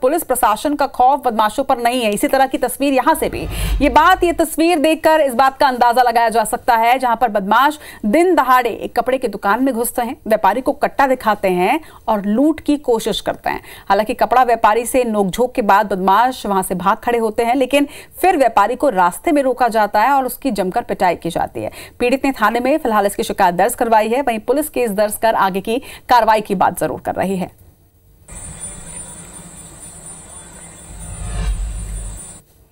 police प्रशासन का खौफ बदमाशों पर नहीं है इसी तरह की तस्वीर यहां से भी ये बात ये तस्वीर देखकर इस बात का अंदाजा लगाया जा सकता है जहां पर बदमाश दिन दहाड़े एक कपड़े की दुकान में घुसते हैं व्यापारी को कट्टा दिखाते हैं और लूट की कोशिश करते हैं हालांकि कपड़ा व्यापारी से नोकझोंक के बाद बदमाश वहां से भाग खड़े होते हैं लेकिन फिर व्यापारी को रास्ते में रोका जाता है और उसकी जमकर पिटाई की जाती है पीड़ित ने थाने में फिलहाल इसकी शिकायत दर्ज करवाई है वहीं पुलिस केस दर्ज कर आगे की कार्रवाई की बात जरूर कर रही है